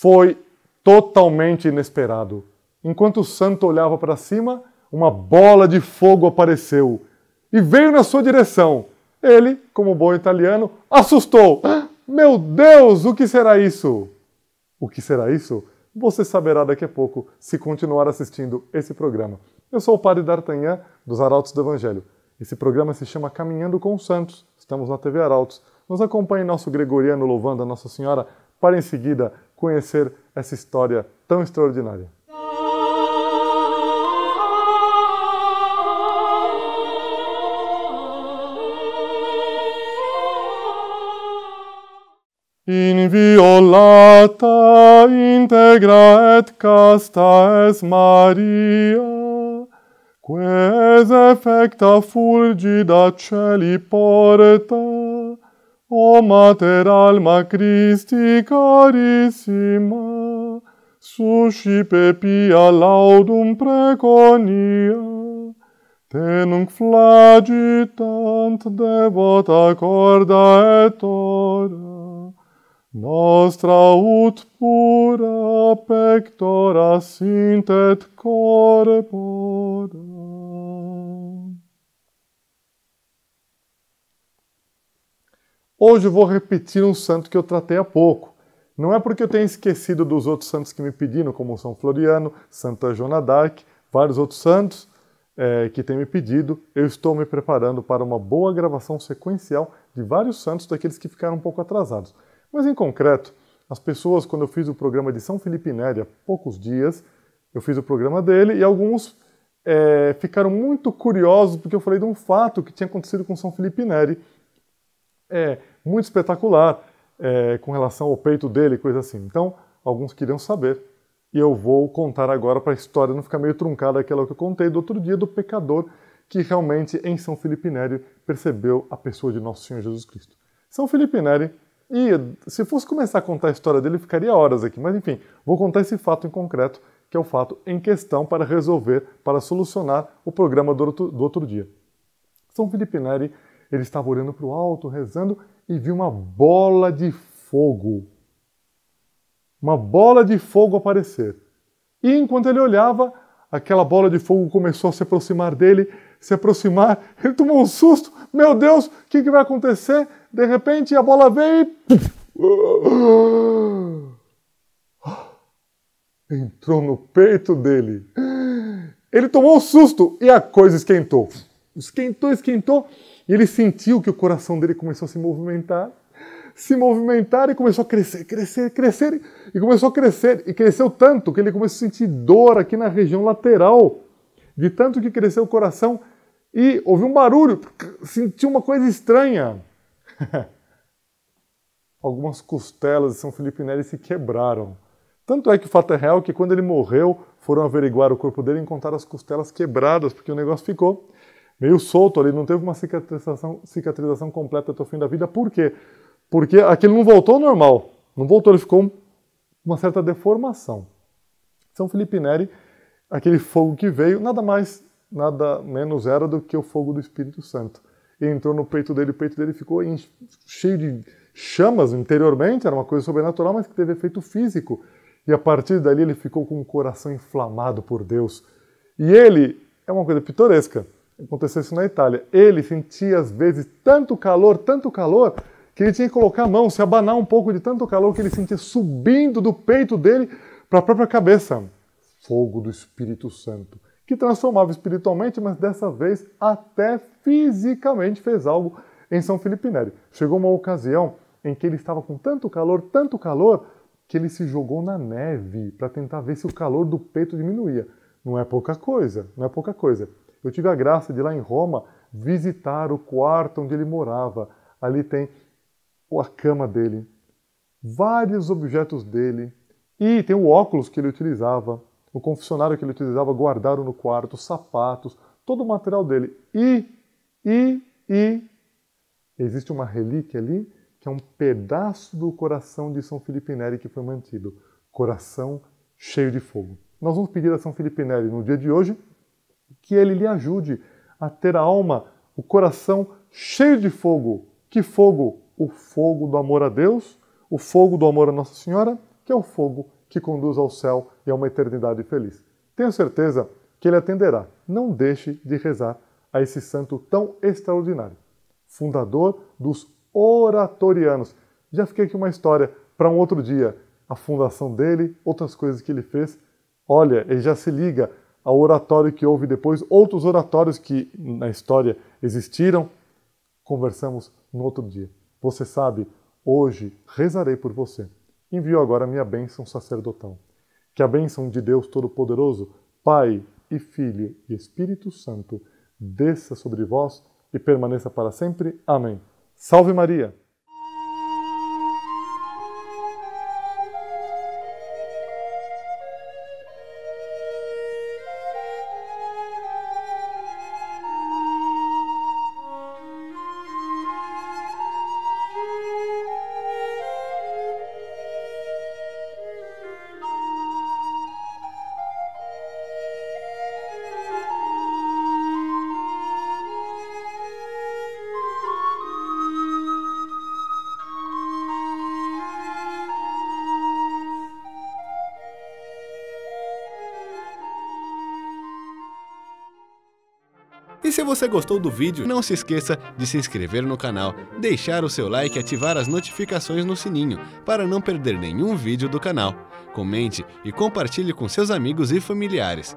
foi totalmente inesperado. Enquanto o santo olhava para cima, uma bola de fogo apareceu e veio na sua direção. Ele, como bom italiano, assustou. Ah, meu Deus, o que será isso? O que será isso? Você saberá daqui a pouco se continuar assistindo esse programa. Eu sou o Padre D'Artagnan, dos Arautos do Evangelho. Esse programa se chama Caminhando com os Santos. Estamos na TV Arautos. Nos acompanhe nosso Gregoriano louvando a Nossa Senhora, para em seguida conhecer essa história tão extraordinária. Inviolata integra et casta es Maria, quae es effecta fulgida celi porta, O Mater Alma Christi Carissima, Susi pepia laudum preconia, Te nunc flagitant devota corda et ora, Nostra ut pura pectora sint et corpora. Hoje vou repetir um santo que eu tratei há pouco. Não é porque eu tenha esquecido dos outros santos que me pediram, como São Floriano, Santa Joana d'Arc, vários outros santos é, que têm me pedido. Eu estou me preparando para uma boa gravação sequencial de vários santos daqueles que ficaram um pouco atrasados. Mas em concreto, as pessoas, quando eu fiz o programa de São Felipe Neri há poucos dias, eu fiz o programa dele e alguns é, ficaram muito curiosos porque eu falei de um fato que tinha acontecido com São Felipe Neri é muito espetacular é, com relação ao peito dele, coisa assim. Então, alguns queriam saber e eu vou contar agora para a história não ficar meio truncada aquela que eu contei do outro dia do pecador que realmente em São Felipe Neri percebeu a pessoa de Nosso Senhor Jesus Cristo. São Felipe Neri, e se fosse começar a contar a história dele, ficaria horas aqui, mas enfim, vou contar esse fato em concreto, que é o fato em questão para resolver, para solucionar o programa do outro, do outro dia. São Felipe Neri ele estava olhando para o alto, rezando, e viu uma bola de fogo. Uma bola de fogo aparecer. E enquanto ele olhava, aquela bola de fogo começou a se aproximar dele, se aproximar. Ele tomou um susto. Meu Deus, o que, que, vai acontecer? De repente a bola veio e. Entrou no peito dele. Ele tomou um susto e a coisa esquentou. Esquentou, esquentou. E ele sentiu que o coração dele começou a se movimentar, se movimentar e começou a crescer, crescer, crescer. E começou a crescer. E cresceu tanto que ele começou a sentir dor aqui na região lateral, de tanto que cresceu o coração. E ouviu um barulho, sentiu uma coisa estranha. Algumas costelas de São Felipe Neri se quebraram. Tanto é que o fato é real que quando ele morreu, foram averiguar o corpo dele e encontraram as costelas quebradas, porque o negócio ficou meio solto ali, não teve uma cicatrização, cicatrização completa até o fim da vida. Por quê? Porque aquele não voltou ao normal. Não voltou, ele ficou uma certa deformação. São Felipe Neri, aquele fogo que veio, nada mais, nada menos era do que o fogo do Espírito Santo. E entrou no peito dele, o peito dele ficou cheio de chamas interiormente, era uma coisa sobrenatural, mas que teve efeito físico. E a partir dali ele ficou com o coração inflamado por Deus. E ele é uma coisa pitoresca aconteceu isso na Itália. Ele sentia, às vezes, tanto calor, tanto calor, que ele tinha que colocar a mão, se abanar um pouco de tanto calor que ele sentia subindo do peito dele para a própria cabeça. Fogo do Espírito Santo, que transformava espiritualmente, mas dessa vez até fisicamente fez algo em São Felipe Neri. Chegou uma ocasião em que ele estava com tanto calor, tanto calor, que ele se jogou na neve para tentar ver se o calor do peito diminuía. Não é pouca coisa, não é pouca coisa. Eu tive a graça de lá em Roma visitar o quarto onde ele morava. Ali tem a cama dele, vários objetos dele e tem o óculos que ele utilizava, o confessionário que ele utilizava guardaram no quarto, sapatos, todo o material dele. E, e, e existe uma relíquia ali que é um pedaço do coração de São Felipe Neri que foi mantido, coração cheio de fogo. Nós vamos pedir a São Felipe Neri no dia de hoje que ele lhe ajude a ter a alma, o coração cheio de fogo. Que fogo? O fogo do amor a Deus, o fogo do amor a Nossa Senhora, que é o fogo que conduz ao céu e a uma eternidade feliz. Tenho certeza que ele atenderá. Não deixe de rezar a esse santo tão extraordinário, fundador dos oratorianos. Já fiquei aqui uma história para um outro dia, a fundação dele, outras coisas que ele fez. Olha, ele já se liga ao oratório que houve depois, outros oratórios que na história existiram, conversamos no outro dia. Você sabe, hoje rezarei por você. Envio agora a minha bênção sacerdotal. Que a bênção de Deus Todo-Poderoso, Pai e Filho e Espírito Santo, desça sobre vós e permaneça para sempre. Amém. Salve Maria! E se você gostou do vídeo, não se esqueça de se inscrever no canal, deixar o seu like e ativar as notificações no sininho para não perder nenhum vídeo do canal. Comente e compartilhe com seus amigos e familiares.